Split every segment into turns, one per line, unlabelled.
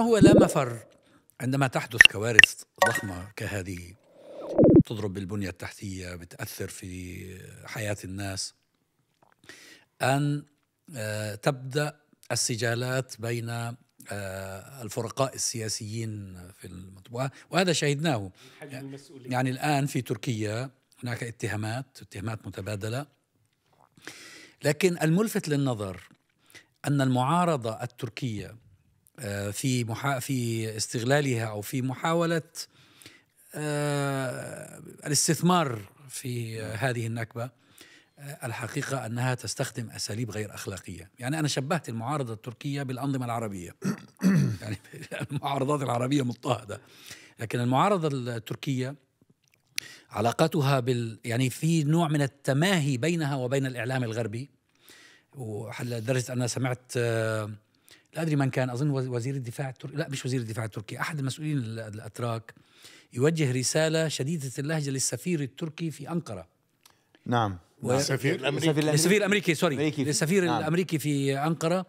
هو لا مفر عندما تحدث كوارث ضخمة كهذه تضرب بالبنية التحتية بتأثر في حياة الناس أن آه، تبدأ السجالات بين آه، الفرقاء السياسيين في المطبوعة وهذا شهدناه يعني, يعني الآن في تركيا هناك اتهامات اتهامات متبادلة لكن الملفت للنظر أن المعارضة التركية آه، في محا... في استغلالها او في محاوله آه، الاستثمار في نعم. هذه النكبه آه، الحقيقه انها تستخدم اساليب غير اخلاقيه، يعني انا شبهت المعارضه التركيه بالانظمه العربيه. يعني المعارضات العربيه مضطهده. لكن المعارضه التركيه علاقتها بال يعني في نوع من التماهي بينها وبين الاعلام الغربي وحل لدرجه انا سمعت آه لا ادري من كان اظن وزير الدفاع التركي لا مش وزير الدفاع التركي احد المسؤولين الاتراك يوجه رساله شديده اللهجه للسفير التركي في انقره
نعم و... نعم. السفير الامريكي السفير الامريكي
سوري السفير نعم. الامريكي في انقره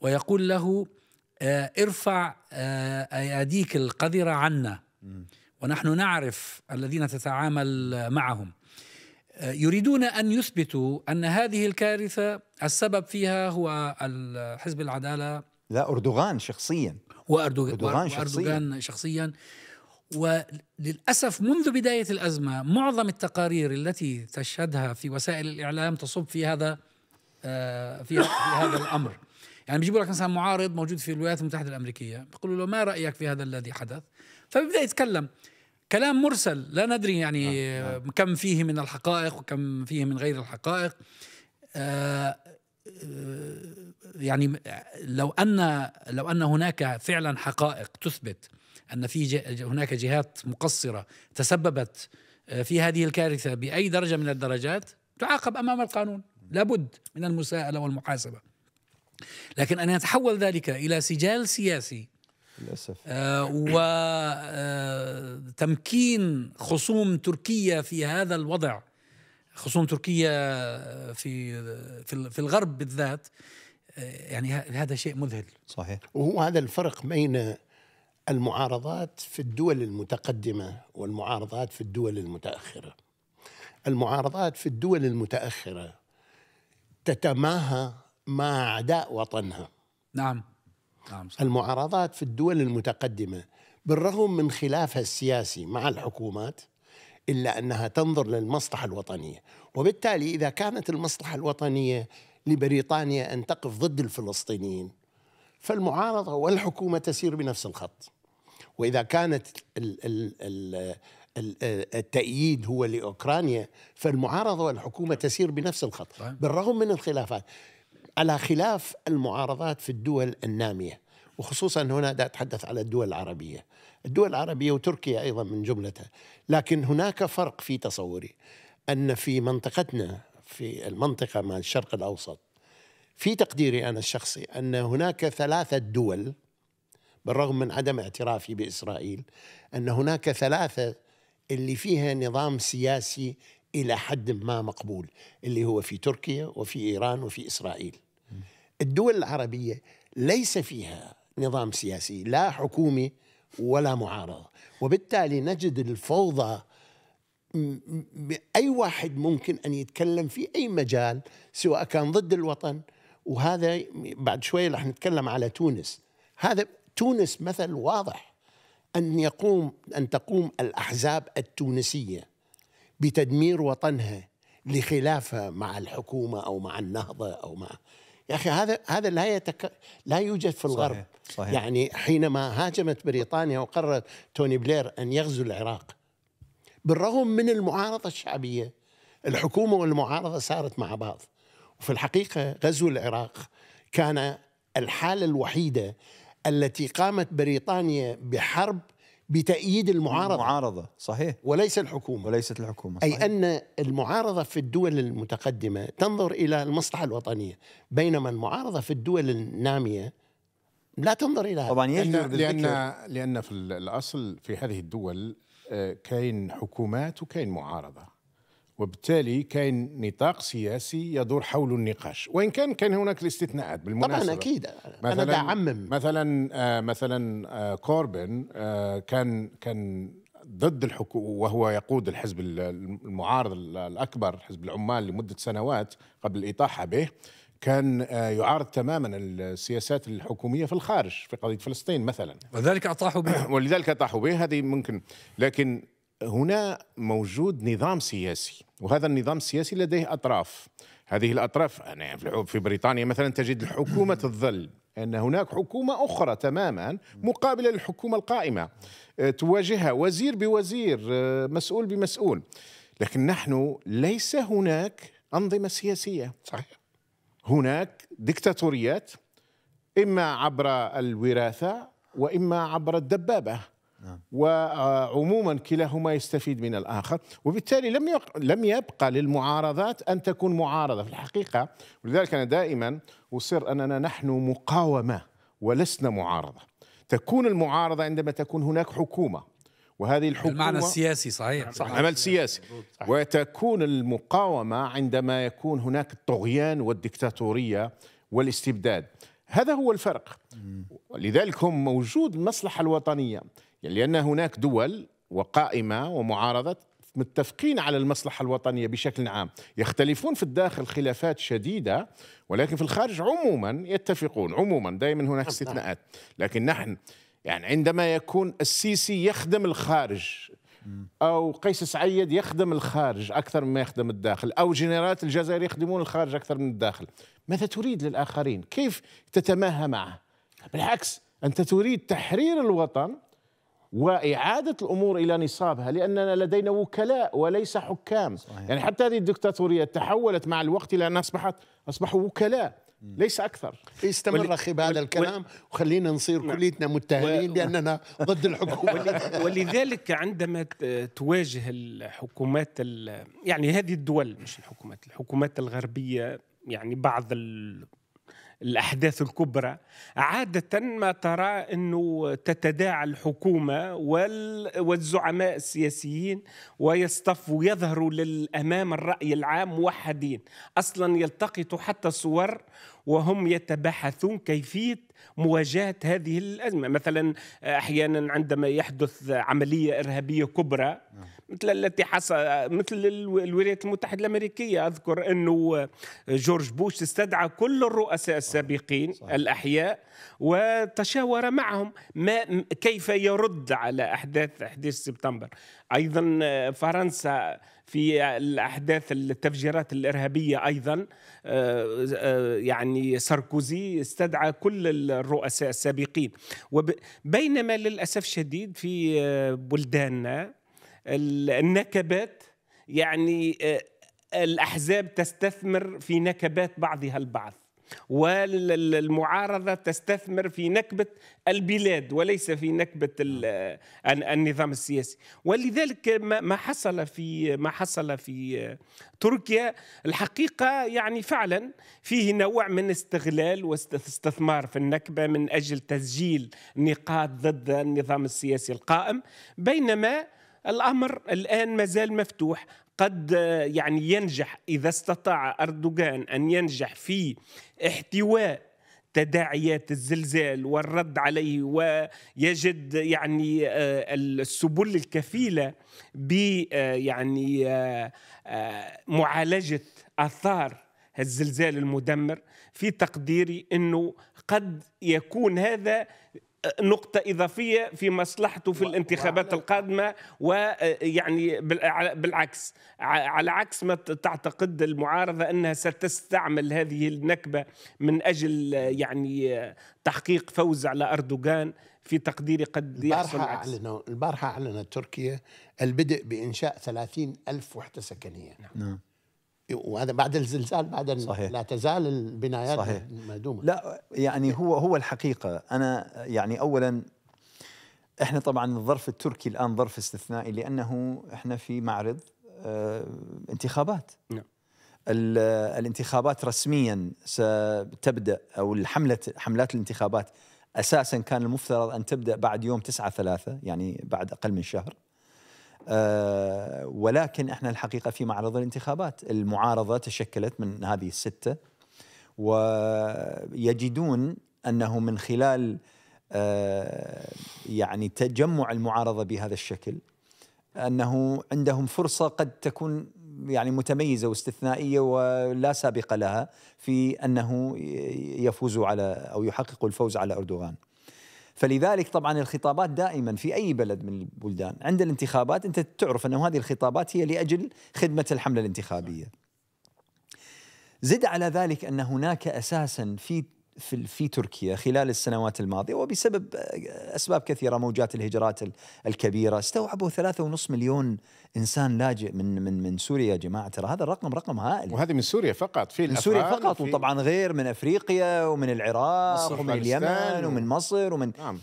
ويقول له آه ارفع آه اياديك القذره عنا ونحن نعرف الذين تتعامل معهم آه، يريدون ان يثبتوا ان هذه الكارثه السبب فيها هو حزب العداله
لا أردوغان شخصيا وأردوغان, أردوغان شخصيا, وأردوغان
شخصيا وللاسف منذ بدايه الازمه معظم التقارير التي تشهدها في وسائل الاعلام تصب في هذا آه، في هذا الامر يعني بيجيبوا لك مثلا معارض موجود في الولايات المتحده الامريكيه بيقولوا له ما رايك في هذا الذي حدث فبيبدا يتكلم كلام مرسل لا ندري يعني نعم، نعم. كم فيه من الحقائق وكم فيه من غير الحقائق آه، يعني لو ان لو ان هناك فعلا حقائق تثبت ان في هناك جهات مقصره تسببت آه، في هذه الكارثه باي درجه من الدرجات تعاقب امام القانون لابد من المساءله والمحاسبه لكن ان يتحول ذلك الى سجال سياسي للاسف آه وتمكين آه، خصوم تركيا في هذا الوضع خصوم تركيا آه، في في الغرب بالذات آه، يعني هذا شيء مذهل صحيح وهو هذا
الفرق بين المعارضات في الدول المتقدمه والمعارضات في الدول المتاخره المعارضات في الدول المتاخره تتماهى مع اعداء وطنها نعم نعم صحيح. المعارضات في الدول المتقدمه بالرغم من خلافها السياسي مع الحكومات إلا أنها تنظر للمصلحة الوطنية وبالتالي إذا كانت المصلحة الوطنية لبريطانيا أن تقف ضد الفلسطينيين فالمعارضة والحكومة تسير بنفس الخط وإذا كانت الـ الـ الـ التأييد هو لأوكرانيا فالمعارضة والحكومة تسير بنفس الخط طيب. بالرغم من الخلافات على خلاف المعارضات في الدول النامية وخصوصا هنا أتحدث على الدول العربية الدول العربية وتركيا أيضا من جملتها لكن هناك فرق في تصوري أن في منطقتنا في المنطقة مع الشرق الأوسط في تقديري أنا الشخصي أن هناك ثلاثة دول بالرغم من عدم اعترافي بإسرائيل أن هناك ثلاثة اللي فيها نظام سياسي إلى حد ما مقبول اللي هو في تركيا وفي إيران وفي إسرائيل الدول العربية ليس فيها نظام سياسي لا حكومي ولا معارضه وبالتالي نجد الفوضى اي واحد ممكن ان يتكلم في اي مجال سواء كان ضد الوطن وهذا بعد شوي رح نتكلم على تونس هذا تونس مثل واضح ان يقوم ان تقوم الاحزاب التونسيه بتدمير وطنها لخلافها مع الحكومه او مع النهضه او مع يا اخي هذا هذا لا يتك... لا يوجد في الغرب صحيح. صحيح. يعني حينما هاجمت بريطانيا وقرر توني بلير ان يغزو العراق بالرغم من المعارضه الشعبيه الحكومه والمعارضه صارت مع بعض وفي الحقيقه غزو العراق كان الحاله الوحيده التي قامت بريطانيا بحرب بتأييد المعارضة المعارضة صحيح وليس الحكومة وليست الحكومة صحيح. أي أن المعارضة في الدول المتقدمة تنظر إلى المصلحة الوطنية بينما المعارضة في الدول النامية لا تنظر إلى
طبعا لأن, لأن,
لأن في الأصل في هذه الدول آه، كاين حكومات وكاين معارضة وبالتالي كاين نطاق سياسي يدور حول النقاش وان كان كان هناك الاستثناءات بالمناسبه طبعا اكيد انا بعمم مثلا آه مثلا آه كوربن آه كان كان ضد الحكومه وهو يقود الحزب المعارض الاكبر حزب العمال لمده سنوات قبل الاطاحه به كان آه، يعارض تماما السياسات الحكوميه في الخارج في قضيه فلسطين مثلا
ولذلك اطاحوا به
ولذلك اطاحوا به هذه ممكن لكن هنا موجود نظام سياسي وهذا النظام السياسي لديه أطراف هذه الأطراف أنا في بريطانيا مثلا تجد الحكومة الظل أن هناك حكومة أخرى تماما مقابلة للحكومة القائمة آه، تواجهها وزير بوزير آه، مسؤول بمسؤول لكن نحن ليس هناك أنظمة سياسية صحيح هناك دكتاتوريات إما عبر الوراثة وإما عبر الدبابة نعم. وعموما كلاهما يستفيد من الآخر وبالتالي لم لم يبقى للمعارضات أن تكون معارضة في الحقيقة ولذلك أنا دائما أصر أننا نحن مقاومة ولسنا معارضة تكون المعارضة عندما تكون هناك حكومة وهذه الحكومة المعنى السياسي
صحيح, صحيح. عمل
سياسي صحيح. وتكون المقاومة عندما يكون هناك الطغيان والدكتاتورية والاستبداد هذا هو الفرق لذلك هم موجود المصلحة الوطنية يعني لأن هناك دول وقائمة ومعارضة متفقين على المصلحة الوطنية بشكل عام يختلفون في الداخل خلافات شديدة ولكن في الخارج عموما يتفقون عموما دائما هناك نعم، نعم. استثناءات لكن نحن يعني عندما يكون السيسي يخدم الخارج او قيس سعيد يخدم الخارج اكثر مما يخدم الداخل او جنرالات الجزائر يخدمون الخارج اكثر من الداخل ماذا تريد للاخرين كيف تتماهى معه بالعكس انت تريد تحرير الوطن واعاده الامور الى نصابها لاننا لدينا وكلاء وليس حكام صحيح. يعني حتى هذه الدكتاتوريه تحولت مع الوقت الى ان اصبحت
اصبحوا وكلاء ليس اكثر استمر اخي بهذا الكلام وخلينا نصير نعم. كليتنا متهمين و... باننا ضد الحكومه
ولذلك عندما تواجه الحكومات ال... يعني هذه الدول مش الحكومات الحكومات الغربيه يعني بعض ال... الأحداث الكبرى عادة ما ترى أنه تتداعى الحكومة والزعماء السياسيين ويصطفوا ويظهروا للأمام الرأي العام موحدين أصلا يلتقطوا حتى صور وهم يتباحثون كيفيه مواجهه هذه الازمه، مثلا آه، احيانا عندما يحدث عمليه ارهابيه كبرى نعم. مثل التي حصل مثل الولايات المتحده الامريكيه اذكر انه آه، جورج بوش استدعى كل الرؤساء السابقين صحيح. الاحياء وتشاور معهم ما كيف يرد على احداث 11 سبتمبر، ايضا آه، فرنسا في الاحداث التفجيرات الارهابيه ايضا آه، آه، يعني ساركوزي استدعى كل الرؤساء السابقين بينما للاسف الشديد في آه، بلداننا النكبات يعني الاحزاب تستثمر في نكبات بعضها البعض والمعارضة تستثمر في نكبة البلاد وليس في نكبة آه، النظام السياسي ولذلك ما حصل في ما حصل في آه، تركيا الحقيقة يعني فعلا فيه نوع من استغلال واستثمار في النكبة من أجل تسجيل نقاط ضد النظام السياسي القائم بينما الامر الان مازال مفتوح قد يعني ينجح اذا استطاع اردوغان ان ينجح في احتواء تداعيات الزلزال والرد عليه ويجد يعني آه، السبل الكفيله ب آه، يعني آه، معالجه اثار الزلزال المدمر في تقديري انه قد يكون هذا نقطة إضافية في مصلحته في الانتخابات القادمة ويعني آه، بالعكس على عكس ما تعتقد المعارضة أنها ستستعمل هذه النكبة من أجل يعني تحقيق فوز على أردوغان
في تقديري قد يحصل البارحة أعلنوا البارحة أعلنت تركيا البدء بإنشاء 30 ألف وحدة سكنية نعم. وهذا بعد الزلزال بعد صحيح. لا
تزال البنايات صحيح.
مهدومه لا
يعني هو هو الحقيقه انا يعني اولا احنا طبعا الظرف التركي الان ظرف استثنائي لانه احنا في معرض اه انتخابات نعم الانتخابات رسميا ستبدا او الحمله حملات الانتخابات اساسا كان المفترض ان تبدا بعد يوم 9 3 يعني بعد اقل من شهر آه، ولكن احنا الحقيقه في معرض الانتخابات المعارضه تشكلت من هذه السته ويجدون انه من خلال آه، يعني تجمع المعارضه بهذا الشكل انه عندهم فرصه قد تكون يعني متميزه واستثنائيه ولا سابق لها في انه يفوزوا على او يحققوا الفوز على اردوغان. فلذلك طبعا الخطابات دائما في اي بلد من البلدان عند الانتخابات انت تعرف انه هذه الخطابات هي لاجل خدمه الحمله الانتخابيه زد على ذلك ان هناك اساسا في في في تركيا خلال السنوات الماضيه وبسبب آه، اسباب كثيره موجات الهجرات الكبيره استوعبوا ثلاثة ونص مليون انسان لاجئ من من من سوريا يا جماعه ترى هذا الرقم رقم هائل وهذه من سوريا فقط في من سوريا فقط وطبعا غير من افريقيا ومن العراق ومن اليمن ومن مصر ومن نعم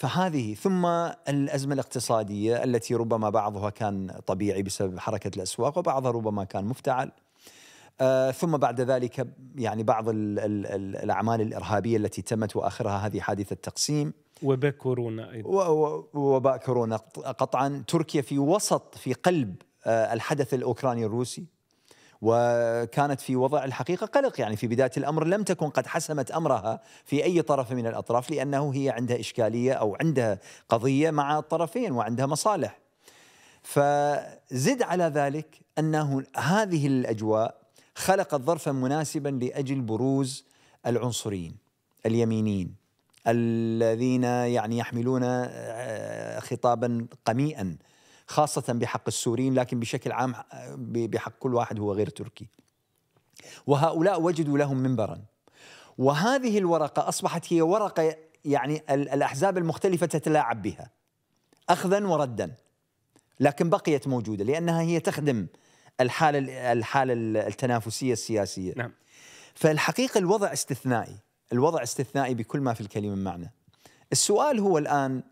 فهذه ثم الأزمة الاقتصادية التي ربما بعضها كان طبيعي بسبب حركة الأسواق وبعضها ربما كان مفتعل آه، ثم بعد ذلك يعني بعض الاعمال الارهابيه التي تمت واخرها هذه حادثه تقسيم وباء كورونا ايضا وباء كورونا قطعا تركيا في وسط في قلب آه، الحدث الاوكراني الروسي وكانت في وضع الحقيقه قلق يعني في بدايه الامر لم تكن قد حسمت امرها في اي طرف من الاطراف لانه هي عندها اشكاليه او عندها قضيه مع الطرفين وعندها مصالح فزد على ذلك انه هذه الاجواء خلقت ظرفا مناسبا لاجل بروز العنصريين اليمينيين الذين يعني يحملون آه، خطابا قميئا خاصة بحق السوريين لكن بشكل عام آه، بحق كل واحد هو غير تركي وهؤلاء وجدوا لهم منبرا وهذه الورقة أصبحت هي ورقة يعني الأحزاب المختلفة تتلاعب بها أخذا وردا لكن بقيت موجودة لأنها هي تخدم الحاله الحاله التنافسيه السياسيه نعم فالحقيقه الوضع استثنائي الوضع استثنائي بكل ما في الكلمه معنى السؤال هو الان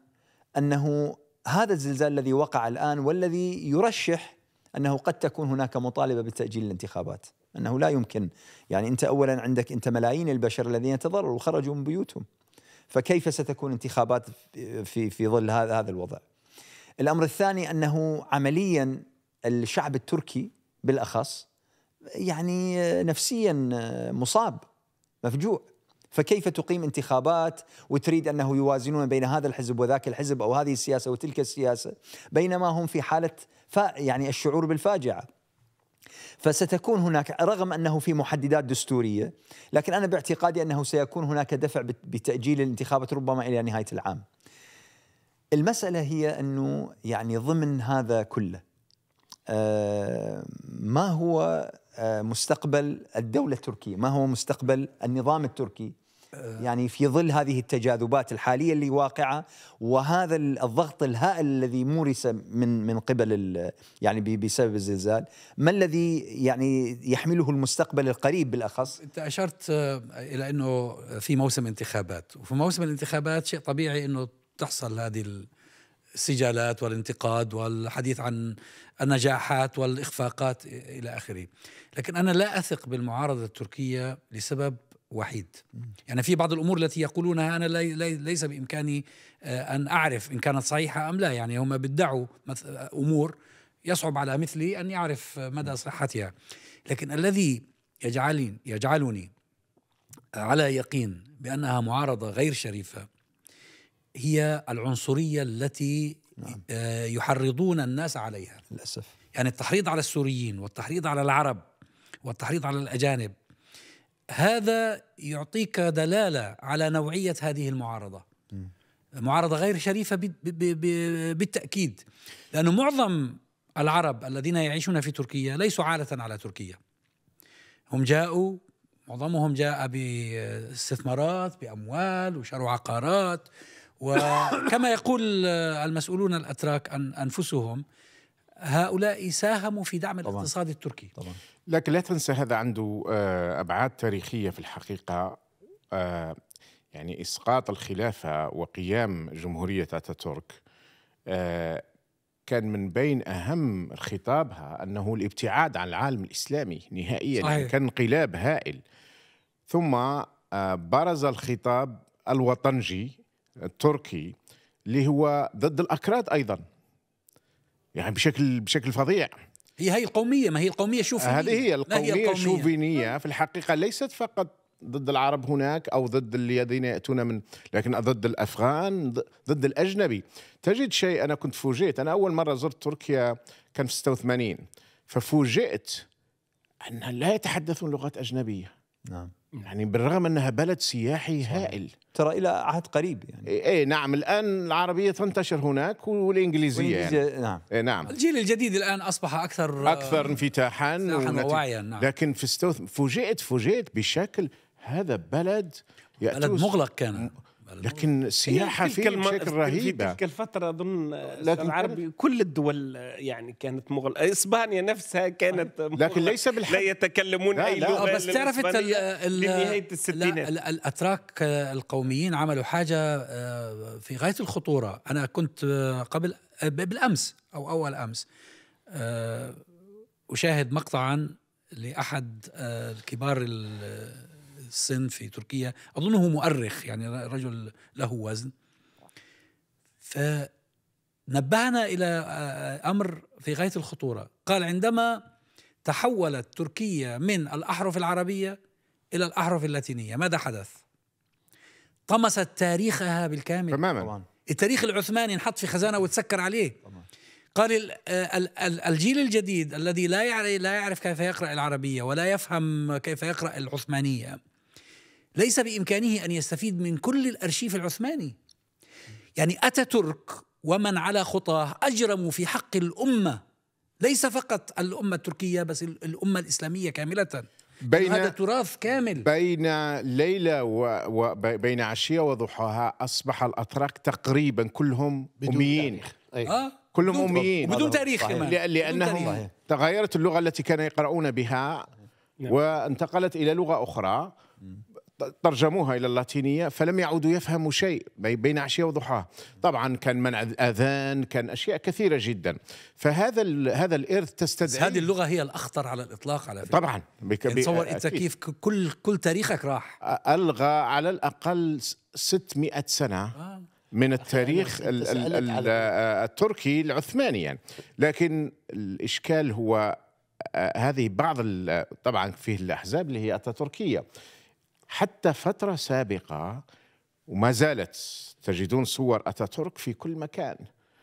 انه هذا الزلزال الذي وقع الان والذي يرشح انه قد تكون هناك مطالبه بتاجيل الانتخابات انه لا يمكن يعني انت اولا عندك انت ملايين البشر الذين تضرروا وخرجوا من بيوتهم فكيف ستكون انتخابات في في ظل هذا الوضع الامر الثاني انه عمليا الشعب التركي بالاخص يعني نفسيا مصاب مفجوع فكيف تقيم انتخابات وتريد انه يوازنون بين هذا الحزب وذاك الحزب او هذه السياسه وتلك السياسه بينما هم في حاله يعني الشعور بالفاجعه فستكون هناك رغم انه في محددات دستوريه لكن انا باعتقادي انه سيكون هناك دفع بتاجيل الانتخابات ربما الى نهايه العام. المساله هي انه يعني ضمن هذا كله آه، ما هو آه، مستقبل الدولة التركية ما هو مستقبل النظام التركي آه. يعني في ظل هذه التجاذبات الحالية اللي واقعة وهذا الضغط الهائل الذي مورس من من قبل يعني بسبب الزلزال ما الذي يعني يحمله المستقبل القريب بالأخص أنت
أشرت إلى أنه في موسم انتخابات وفي موسم الانتخابات شيء طبيعي أنه تحصل هذه السجالات والانتقاد والحديث عن النجاحات والإخفاقات إلى آخره لكن أنا لا أثق بالمعارضة التركية لسبب وحيد يعني في بعض الأمور التي يقولونها أنا ليس بإمكاني آه، أن أعرف إن كانت صحيحة أم لا يعني هم بيدعوا أمور يصعب على مثلي أن يعرف مدى صحتها لكن الذي يجعلني يجعلني على يقين بأنها معارضة غير شريفة هي العنصرية التي نعم. آه، يحرضون الناس عليها للأسف يعني التحريض على السوريين والتحريض على العرب والتحريض على الأجانب هذا يعطيك دلالة على نوعية هذه المعارضة م. معارضة غير شريفة بالتأكيد لأنه معظم العرب الذين يعيشون في تركيا ليسوا عالة على تركيا هم جاءوا معظمهم جاء باستثمارات بأموال وشروا عقارات وكما يقول آه، المسؤولون الأتراك عن أنفسهم هؤلاء ساهموا في دعم طبعا. الاقتصاد التركي طبعا.
لكن لا تنسى هذا عنده آه، أبعاد تاريخية في الحقيقة آه، يعني إسقاط الخلافة وقيام جمهورية أتاتورك كان من بين أهم خطابها أنه الابتعاد عن العالم الإسلامي نهائيا يعني صحيح. كان انقلاب هائل ثم برز الخطاب الوطنجي التركي اللي هو ضد الاكراد ايضا يعني
بشكل بشكل فظيع هي هي القوميه ما هي القوميه شوفينيه هذه هي القوميه, القومية الشوفينيه
في الحقيقه ليست فقط ضد العرب هناك او ضد الذين ياتون من لكن ضد الافغان ضد الاجنبي تجد شيء انا كنت فوجئت انا اول مره زرت تركيا كان في 86 ففوجئت ان لا يتحدثون لغات اجنبيه نعم يعني بالرغم انها بلد سياحي صحيح. هائل ترى الى عهد قريب يعني اي إيه، نعم الان العربيه تنتشر هناك والانجليزيه, يعني. والإنجليزية يعني. نعم إيه نعم الجيل
الجديد الان اصبح اكثر آه، اكثر انفتاحا ووعيا نعم
لكن في استوث فوجئت فوجئت بشكل هذا بلد بلد مغلق كان لكن
السياحه إيه، فيه الم... بشكل رهيبه في تلك الفتره اظن العربي كل الدول يعني كانت مغل اسبانيا نفسها كانت مغل... لكن ليس بالحق لا يتكلمون لا اي لا لغه آه، بس تعرف نهايه
الستينات الاتراك القوميين عملوا حاجه آه، في غايه الخطوره انا كنت آه، قبل بالامس او اول امس اشاهد مقطعا لاحد الكبار السن في تركيا أظنه مؤرخ يعني رجل له وزن فنبهنا إلى آه، أمر في غاية الخطورة قال عندما تحولت تركيا من الأحرف العربية إلى الأحرف اللاتينية ماذا حدث؟ طمست تاريخها بالكامل تماما طبعا. التاريخ العثماني انحط في خزانة وتسكر عليه قال آه، الجيل الجديد الذي لا لا يعرف كيف يقرا العربيه ولا يفهم كيف يقرا العثمانيه ليس بامكانه ان يستفيد من كل الارشيف العثماني يعني اتاتورك ومن على خطاه اجرموا في حق الامه ليس فقط الامه التركيه بس الامه الاسلاميه كامله بين هذا
تراث كامل بين ليلة وبين عشية وضحاها أصبح الأتراك تقريبا كلهم أميين آه كلهم أميين بدون تاريخ كمان لأنهم تغيرت اللغة التي كانوا يقرؤون بها نعم. وانتقلت إلى لغة أخرى ترجموها الى اللاتينيه فلم يعودوا يفهموا شيء بين عشيه وضحاها طبعا كان منع اذان كان اشياء كثيره جدا فهذا هذا الارث تستدعي هذه
اللغه هي الاخطر على الاطلاق على فكره طبعا بك يعني تصور انت كيف
كل كل تاريخك راح الغى على الاقل 600 سنه آه. من التاريخ الـ الـ الـ التركي العثماني يعني لكن الاشكال هو آه، هذه بعض طبعا فيه الاحزاب اللي هي اتاتركيه حتى فترة سابقة وما زالت تجدون صور أتاتورك في كل مكان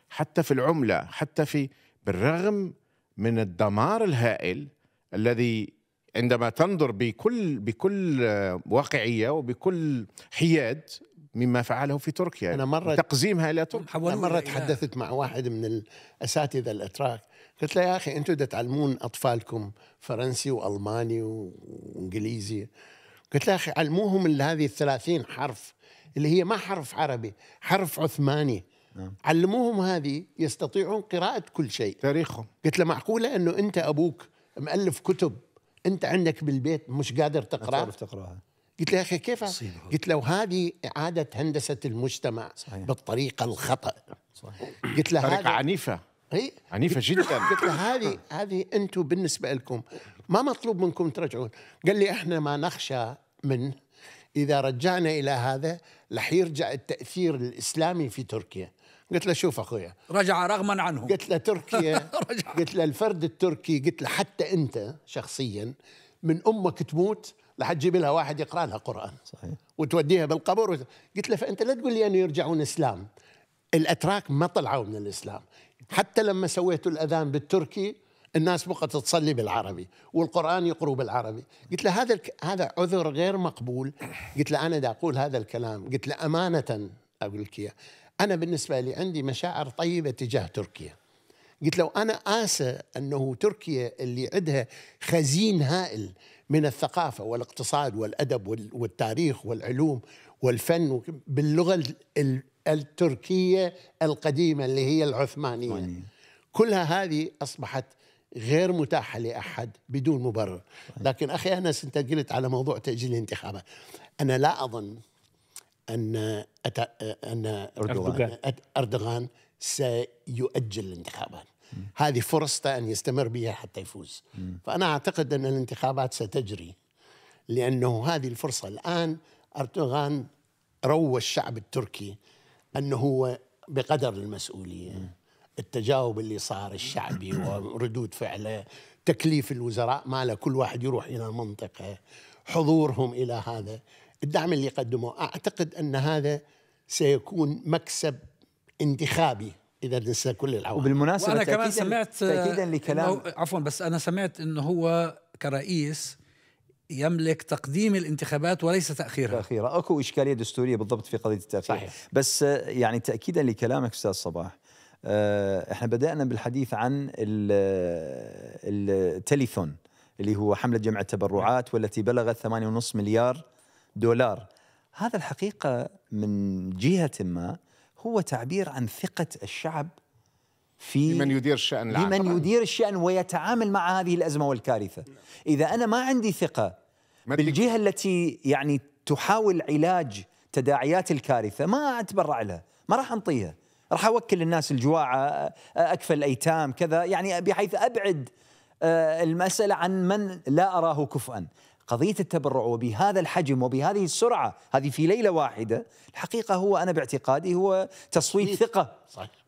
حتى في العملة حتى في بالرغم من الدمار الهائل الذي عندما تنظر بكل بكل واقعية وبكل حياد مما فعله في
تركيا أنا مرة تقزيمها إلى تركيا أنا مرة تحدثت مع واحد من الأساتذة الأتراك قلت له يا أخي أنتم تعلمون أطفالكم فرنسي وألماني وإنجليزي قلت له أخي علموهم اللي هذه الثلاثين حرف اللي هي ما حرف عربي حرف عثماني نعم. علموهم هذه يستطيعون قراءة كل شيء تاريخهم قلت له معقولة أنه أنت أبوك مؤلف كتب أنت عندك بالبيت مش قادر تقرأ تقرأها قلت له يا أخي كيف قلت له هذه إعادة هندسة المجتمع صحيح. بالطريقة الخطأ صحيح. قلت له طريقة عنيفة هي عنيفة جدا قلت له هذه هذه أنتم بالنسبة لكم ما مطلوب منكم ترجعون قال لي احنا ما نخشى من إذا رجعنا إلى هذا رح يرجع التأثير الإسلامي في تركيا قلت له شوف أخويا رجع رغما عنه قلت له تركيا رجع. قلت له الفرد التركي قلت له حتى أنت شخصيا من أمك تموت لح تجيب لها واحد يقرا لها قران صحيح وتوديها بالقبر وت... قلت له فانت لا تقول لي انه يرجعون اسلام الاتراك ما طلعوا من الاسلام حتى لما سويتوا الاذان بالتركي الناس بقت تصلي بالعربي والقرآن يقروا بالعربي قلت له هذا هذا عذر غير مقبول قلت له أنا دا أقول هذا الكلام قلت له أمانة أقول لك إياه أنا بالنسبة لي عندي مشاعر طيبة تجاه تركيا قلت لو أنا آسى أنه تركيا اللي عندها خزين هائل من الثقافة والاقتصاد والأدب والتاريخ والعلوم والفن باللغة التركية القديمة اللي هي العثمانية كلها هذه أصبحت غير متاحة لأحد بدون مبرر لكن أخي أنس أنت قلت على موضوع تأجيل الانتخابات أنا لا أظن أن أت... أن أردوغان, أردوغان سيؤجل الانتخابات هذه فرصته أن يستمر بها حتى يفوز فأنا أعتقد أن الانتخابات ستجري لأنه هذه الفرصة الآن أردوغان روى الشعب التركي أنه هو بقدر المسؤولية التجاوب اللي صار الشعبي وردود فعله تكليف الوزراء ماله كل واحد يروح الى المنطقه حضورهم الى هذا الدعم اللي قدموه اعتقد ان هذا سيكون مكسب انتخابي اذا ننسى كل العوامل وبالمناسبه وانا كمان سمعت
تاكيدا لكلام عفوا بس انا سمعت انه هو كرئيس يملك
تقديم الانتخابات وليس تاخيرها تاخيرها اكو اشكاليه دستوريه بالضبط في قضيه التاخير صحيح. بس يعني تاكيدا لكلامك استاذ صباح آه، احنا بدأنا بالحديث عن التليثون اللي هو حملة جمع التبرعات نعم. والتي بلغت 8.5 مليار دولار هذا الحقيقة من جهة ما هو تعبير عن ثقة الشعب في من يدير الشأن العام لمن يدير الشأن ويتعامل مع هذه الأزمة والكارثة إذا أنا ما عندي ثقة بالجهة التي يعني تحاول علاج تداعيات الكارثة ما أتبرع لها ما راح أنطيها راح اوكل الناس الجواعه اكفل الايتام كذا يعني بحيث ابعد آه، المساله عن من لا اراه كفؤا قضيه التبرع وبهذا الحجم وبهذه السرعه هذه في ليله واحده الحقيقه هو انا باعتقادي هو تصويت ثقه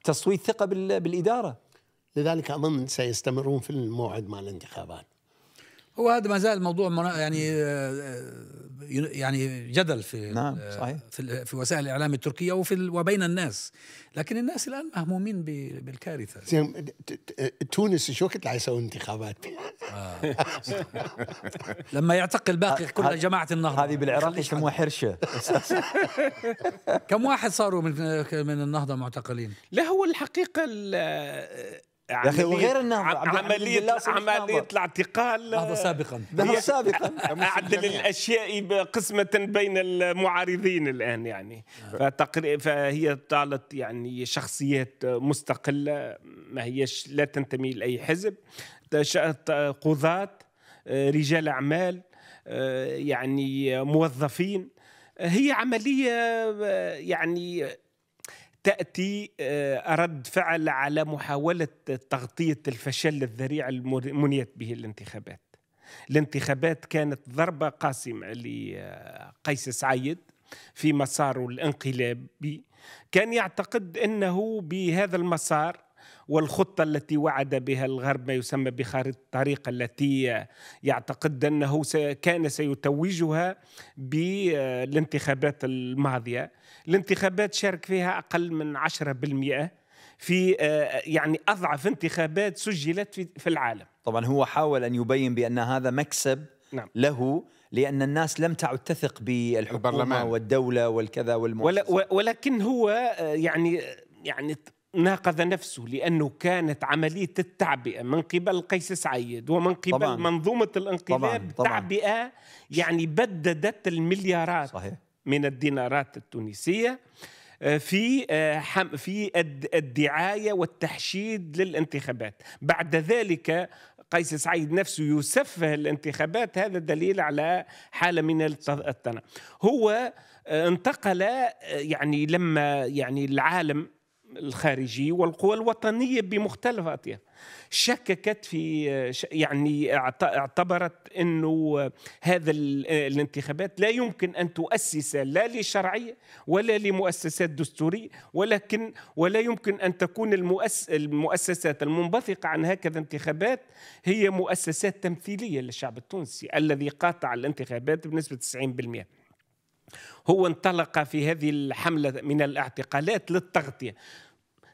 تصويت ثقه بالاداره لذلك اظن
سيستمرون في الموعد مع
الانتخابات هو هذا ما زال موضوع يعني آه، آه، يعني جدل في نعم صحيح. في, في وسائل الاعلام التركيه وفي وبين الناس لكن الناس الان مهمومين بالكارثه زين
تونس شو وقت يسوي انتخابات آه.
لما يعتقل باقي كل جماعه النهضه هذه بالعراق يسموها حرشه كم واحد صاروا من من النهضه معتقلين
لا هو الحقيقه
يعني يا اخي وغير النهضه عمليه عمليه الاعتقال هذا سابقا هذا
سابقا اعدل الاشياء يعني. قسمه بين المعارضين الان يعني نعم. فهي طالت يعني شخصيات مستقله ما هيش لا تنتمي لاي حزب قضاة رجال اعمال يعني موظفين هي عمليه يعني تاتي آه، رد فعل على محاوله تغطيه الفشل الذريع المنيت به الانتخابات. الانتخابات كانت ضربه قاسمه لقيس آه، سعيد في مساره الانقلابي كان يعتقد انه بهذا المسار والخطة التي وعد بها الغرب ما يسمى بخارطة الطريق التي يعتقد أنه كان سيتوجها بالانتخابات الماضية الانتخابات شارك فيها أقل من 10% في آه، يعني أضعف انتخابات
سجلت في العالم طبعا هو حاول أن يبين بأن هذا مكسب نعم. له لان الناس لم تعد تثق بالحكومه والدوله والكذا والمؤسسه
ولكن هو آه، يعني آه، يعني ناقض نفسه لأنه كانت عملية التعبئة من قبل قيس سعيد ومن قبل طبعاً منظومة الانقلاب طبعاً طبعاً تعبئة يعني بددت المليارات صحيح. من الدينارات التونسية آه، في آه، في الدعايه والتحشيد للانتخابات بعد ذلك قيس سعيد نفسه يسفه الانتخابات هذا دليل على حاله من التنع هو آه، انتقل يعني لما يعني العالم الخارجي والقوى الوطنية بمختلف شككت في يعني اعتبرت أنه هذا الانتخابات لا يمكن أن تؤسس لا لشرعية ولا لمؤسسات دستورية ولكن ولا يمكن أن تكون المؤسسات المنبثقة عن هكذا انتخابات هي مؤسسات تمثيلية للشعب التونسي الذي قاطع الانتخابات بنسبة 90% هو انطلق في هذه الحملة من الاعتقالات للتغطية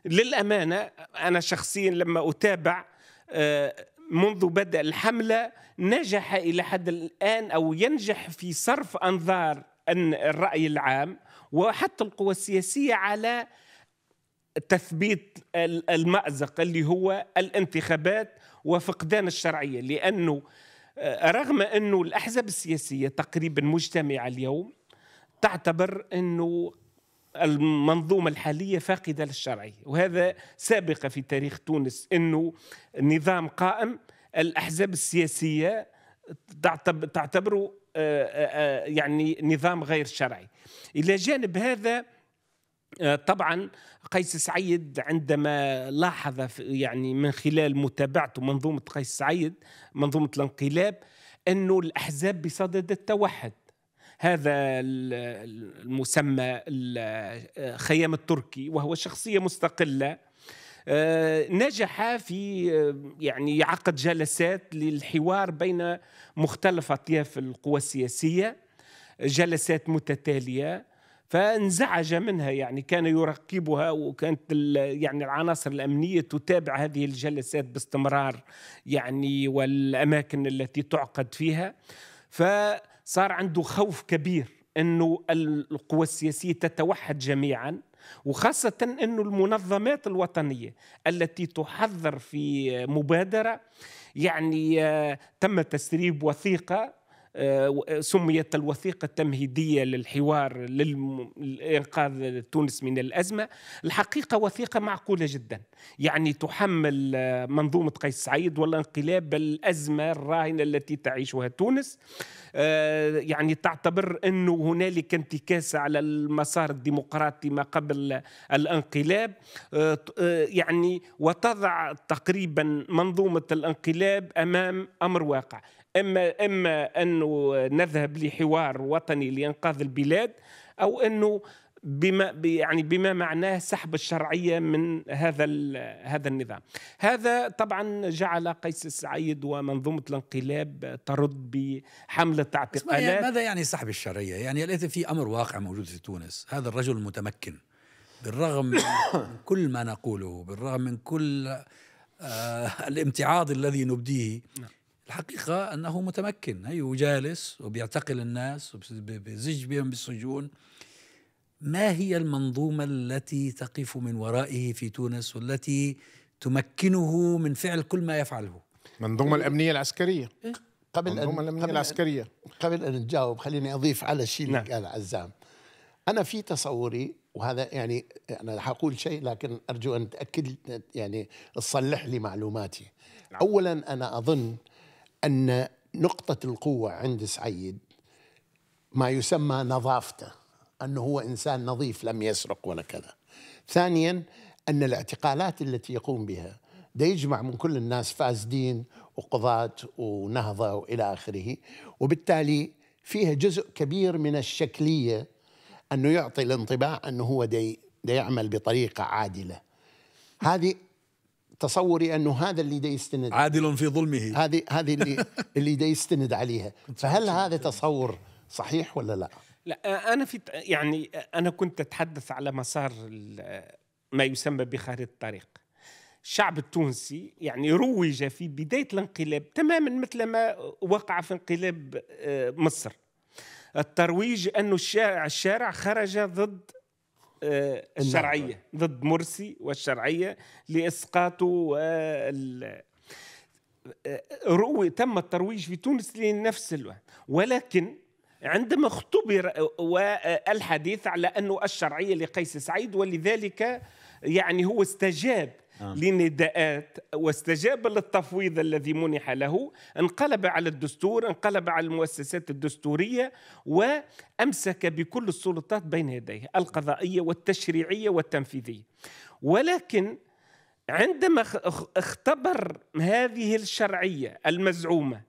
للامانه انا شخصيا لما اتابع آه، منذ بدء الحمله نجح الى حد الان او ينجح في صرف انظار الراي العام وحتى القوى السياسيه على تثبيت المأزق اللي هو الانتخابات وفقدان الشرعيه لانه آه، رغم انه الاحزاب السياسيه تقريبا مجتمعه اليوم تعتبر انه المنظومة الحالية فاقدة للشرعية وهذا سابقة في تاريخ تونس أنه نظام قائم الأحزاب السياسية تعتبره آه، آه، آه، يعني نظام غير شرعي إلى جانب هذا طبعا قيس سعيد عندما لاحظ يعني من خلال متابعته منظومة قيس سعيد منظومة الانقلاب أنه الأحزاب بصدد التوحد هذا المسمى الخيام آه، التركي وهو شخصية مستقلة آه، نجح في آه، يعني عقد جلسات للحوار بين مختلف أطياف القوى السياسية جلسات متتالية فانزعج منها يعني كان يراقبها وكانت يعني العناصر الامنيه تتابع هذه الجلسات باستمرار يعني والاماكن التي تعقد فيها ف صار عنده خوف كبير انه القوى السياسيه تتوحد جميعا وخاصة أن المنظمات الوطنية التي تحذر في مبادرة يعني آه، تم تسريب وثيقة آه، آه، سميت الوثيقة التمهيدية للحوار لإنقاذ تونس من الأزمة الحقيقة وثيقة معقولة جدا يعني تحمل آه، منظومة قيس سعيد والانقلاب الأزمة الراهنة التي تعيشها تونس يعني تعتبر أنه هنالك انتكاسة على المسار الديمقراطي ما قبل الانقلاب يعني وتضع تقريبا منظومة الانقلاب أمام أمر واقع اما اما انه نذهب لحوار وطني لانقاذ البلاد او انه بما يعني بما معناه سحب الشرعيه من هذا هذا النظام. هذا طبعا جعل قيس السعيد ومنظومه الانقلاب ترد بحمله اعتقالات ماذا
يعني سحب الشرعيه؟ يعني ليس في امر واقع موجود في تونس، هذا الرجل المتمكن بالرغم من كل ما نقوله، بالرغم من كل آه الامتعاض الذي نبديه نعم. الحقيقة أنه متمكن هي وجالس وبيعتقل الناس وبزج بهم بالسجون ما هي المنظومة التي تقف من ورائه في تونس والتي تمكنه من فعل كل ما يفعله المنظومة الأمنية العسكرية إيه؟ قبل أن الأمنية قبل العسكرية قبل أن
نجاوب خليني أضيف على الشيء اللي نعم. قال عزام أنا في تصوري وهذا يعني أنا حقول شيء لكن أرجو أن تأكد يعني تصلح لي معلوماتي نعم. أولا أنا أظن ان نقطه القوه عند سعيد ما يسمى نظافته انه هو انسان نظيف لم يسرق ولا كذا ثانيا ان الاعتقالات التي يقوم بها ده يجمع من كل الناس فاسدين وقضاة ونهضة وإلى آخره وبالتالي فيها جزء كبير من الشكلية أنه يعطي الانطباع أنه هو دي, دي يعمل بطريقة عادلة هذه تصوري انه هذا اللي دي يستند عادل في ظلمه هذه هذه اللي اللي دي يستند عليها فهل هذا تصور صحيح ولا لا
لا انا في يعني انا كنت اتحدث على مسار ما يسمى بخارطه الطريق الشعب التونسي يعني روج في بدايه الانقلاب تماما مثل ما وقع في انقلاب آه، مصر الترويج انه الشارع الشارع خرج ضد آه، الشرعيه ضد مرسي والشرعيه لاسقاطه وال آه، روي تم الترويج في تونس لنفس الوقت ولكن عندما اختبر والحديث على انه الشرعيه لقيس سعيد ولذلك يعني هو استجاب آه. لنداءات واستجاب للتفويض الذي منح له انقلب على الدستور انقلب على المؤسسات الدستورية وأمسك بكل السلطات بين يديه القضائية والتشريعية والتنفيذية ولكن عندما اختبر هذه الشرعية المزعومة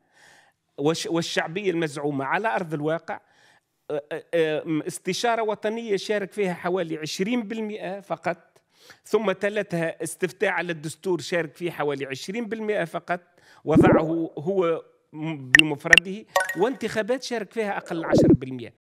والشعبية المزعومة على أرض الواقع آه، آه، استشارة وطنية شارك فيها حوالي 20% فقط ثم تلتها استفتاء على الدستور شارك فيه حوالي 20% فقط وضعه هو بمفرده وانتخابات شارك فيها أقل 10%